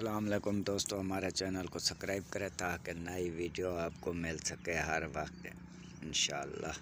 अल्लाम दोस्तों हमारे चैनल को सब्सक्राइब करें ताकि नई वीडियो आपको मिल सके हर वक्त इन